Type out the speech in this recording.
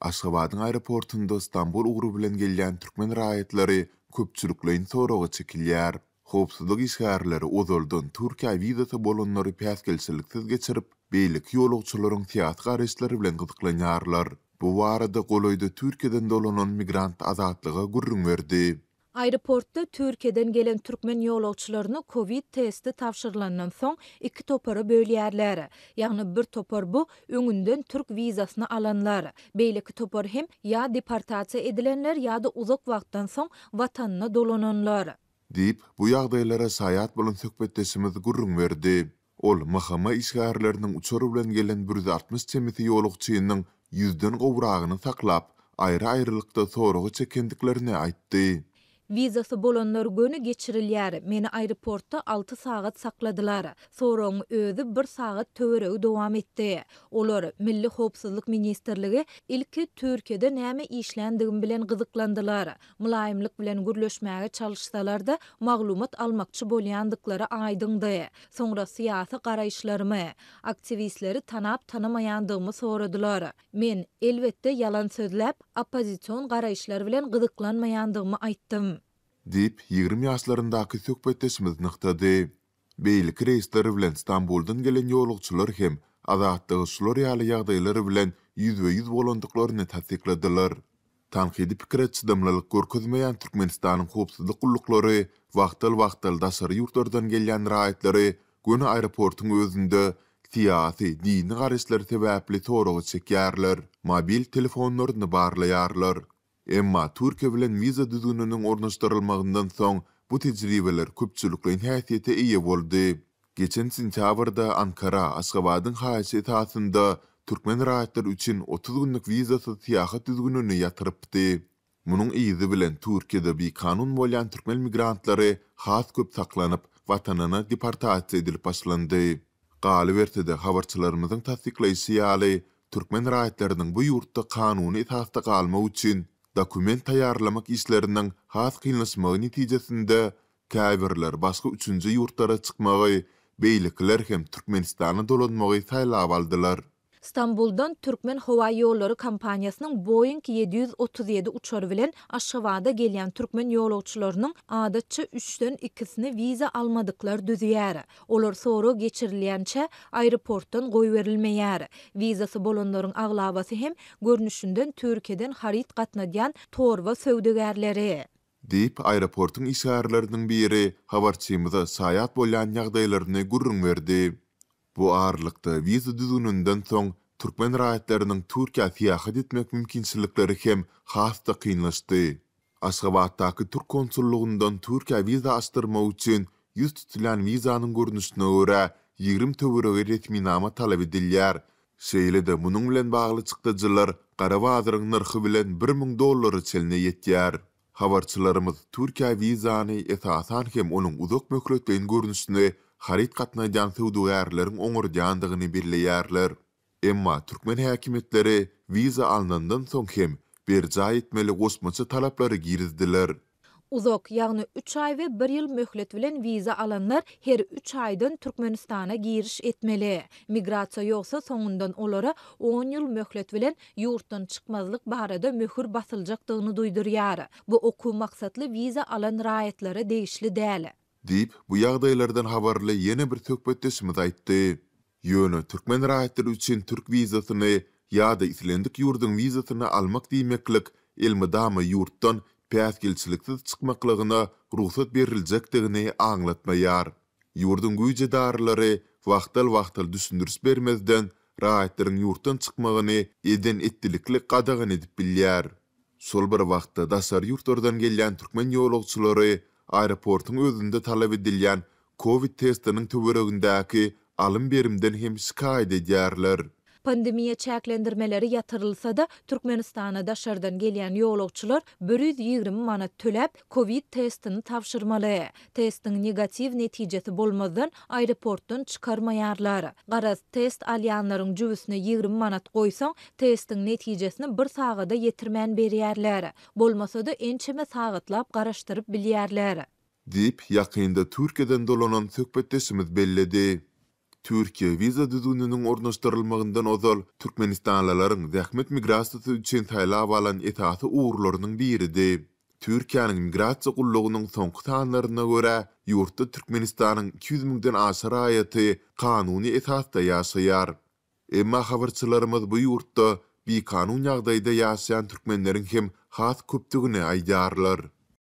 Aşgabadın aeroportunda Istanbul uğru bilen gelýän türkmen raýatlary köpçülikle in soraga çekilýär. Hopsuzlyk işgärleri ozoldan Türkiýa wizasy bolanlary pasgelsizlikde geçirip, beýlik ýolagçylaryň tiýatr garyşlary bilen gyzyklanýarlar. Bu warda goýdy Türkiýeden dolanan migrant azatlygy gurrun berdi. Aeroportda Türkiyeden gelen Türkmen yolovçularını COVID testi tavşırlanan son iki toparı bölüyerlere. Yani bir topar bu, ünündün Türk vizasını alanlar. Beyliki topar hem ya departatsiya edilenler ya da uzak vaktan son vatanına dolananlar. Deyip bu yağdaylara sayat bulan sökbettesimiz gurrun verdi. Ol mahama isgarlarlarlarının uçar bilen gelen 160 uçar uçar uçar uçar saklap, uçar uçar uçar uçar Vizası bolanlar gönü geçirilyar, meni aeroportta 6 saat sakladılar. Soron özü 1 saat töwereg dowam etdi. Olar Milli hopsızlık Ministerligi ilki türkede näme işlendigini bilen gyzyklandylar. Mulaýimlik bilen gürleşmäge çalyşsalarda maglumat almakçy bolýandyklary aýdyndy. Soňra siýasy garaýşlaryma aktivistleri tanap tanımayandığımı soradylar. Men elbetde yalan sözläp, oppozisiýon garaýşlar bilen gyzyklanmaýandygymy aýtdy. dip 20 ýaşlaryndaky söhbetdeşimiz nyktady. Beýle Kreisler bilen Stambuldan gelen ýolugçylar hem azatdygy sulary ýaly ýagdaýlary bilen ýüzbe ýüz bolandyklaryny tasdiklediler. Tanqidi pikir etsidimlilik görküzmeyen Türkmenistan'ın hupsuzlu kullukları, vaxtal vaxtal dasarı yurtlardan gelyen raayetleri, günü aeroportun özünde siyasi, dini garisleri sebepli mobil telefonlarını barlayarlar. Emma Türkiye bilen viza düzgününün ornaşdırılmagyndan soň bu tejribeler köpçülükle häsiýete eýe boldy. Geçen sentýabrda Ankara Aşgabatyň haýsy taýsynda türkmen raýatlar üçin 30 günlük viza tutýaryt düzgününü ýatyrypdy. Munun ýygy bilen Türkiýede bir kanun bolan türkmen migrantlary haýat köp saklanyp watanyna deportasiýa edilip başlandy. Galyp berdi habarçylarymyzyň täsdikleýisi yali, türkmen raýatlarynyň bu ýurtda kanuny täsdik alma üçin dokument tayarlamak işlerinden haz kıynasmağı neticesinde kaverler baskı üçüncü yurtlara çıkmağı, beylikler hem Türkmenistan'a dolanmağı sayla avaldılar. Stambuldan Türkmen Hova Yolları kompaniýasynyň Boeing 737 uçar bilen Aşgabada gelýän türkmen ýolagçylarynyň adatça 3-den 2-sini wiza almadyklar düzýär. Olar soru geçirilýänçe aeroportdan goý Vizası Wizasy bolanlaryň hem görnüşinden Türkiýeden harit gatnadyan torva sövdegärleri. Deyip aeroportun isyarlarının biri havarçimizde sayat bolan yağdaylarını verdi. Bu ağırlıkta vizu düzününden son Türkmen rahatlarının Türkiye siyahat etmek mümkinçilikleri hem hasta da kıyınlaştı. Aşkabahtaki Türk konsulluğundan Türkiye viza açtırma uçun yüz tutulan vizanın görünüşüne uğra 20 tövürü resmi nama talep ediliyar. Şeyle de munun bilen bağlı çıktıcılar Karavazır'ın nırhı bilen 1000 dolları çeline yetiyar. Havarçılarımız Türkiye vizani esasan hem onun uzak mökletlerin görünüşüne harit katna jan sewdu yarlaryň oňur jandygyny bilýärler. Emma türkmen häkimetleri viza alnandan soň hem bir jaý etmeli gosmaçy talaplary girdiler. Uzak, yani 3 ay ve 1 yıl möhlet viza alanlar her 3 aydan Türkmenistan'a giriş etmeli. Migrasiya yoksa sonundan olara 10 yıl möhlet bilen yurttan çıkmazlık barada möhür basılacaktığını duydur yara. Bu oku maksatlı viza alan rayetlere değişli değil. Dip bu ýagdaýlardan habarly ýene bir töhbetdeşimiz aýtdy. Ýöne türkmen raýatlary üçin türk wizasyny ýa-da islendik ýurdun wizasyny almak diýmeklik elmi dama ýurtdan päsgilçiliksiz çykmaklygyna ruhsat berilijekdigini aňlatmaýar. Ýurdun güýje darlary wagtal-wagtal düşündürüş bermezden raýatlaryň ýurtdan çykmagyny eden etdilikli gadagyn edip bilýär. Sol bir wagtda dasar ýurtlardan gelýän türkmen ýolugçylary aeroportun özünde talep edilýän COVID testinin töweregindäki alym berimden hem şikayet edýärler. pandemiya çäklendirmeleri ýatyrylsa da Türkmenistana da şerden gelýän ýolukçylar 120 manat töläp COVID testini tapşyrmaly. Testiň negatif netijesi bolmazdan aeroportdan çykarmaýarlar. Garaz test alýanlaryň jübüsine 20 manat goýsaň, testiň netijesini bir sagada ýetirmän berýärler. Bolmasa da ençeme sagatlap garaşdyryp bilýärler. Dip ýakynda Türkiýeden dolanan söhbetdeşimiz belledi. Türkiye viza düzününün ornaşdırılmagyndan ozal Türkmenistanlaryň zähmet migrasiýasy üçin taýlap alan etaty uwrlarynyň biridi. Türkiýanyň migrasiýa gullugynyň soňky taýlaryna görä, ýurtda Türkmenistanyň 200 müňden aşary aýaty kanuny etatda ýaşaýar. Emma habarçylarymyz bu ýurtda bir kanun ýagdaýda ýaşaýan türkmenleriň hem has köpdigini aýdarlar.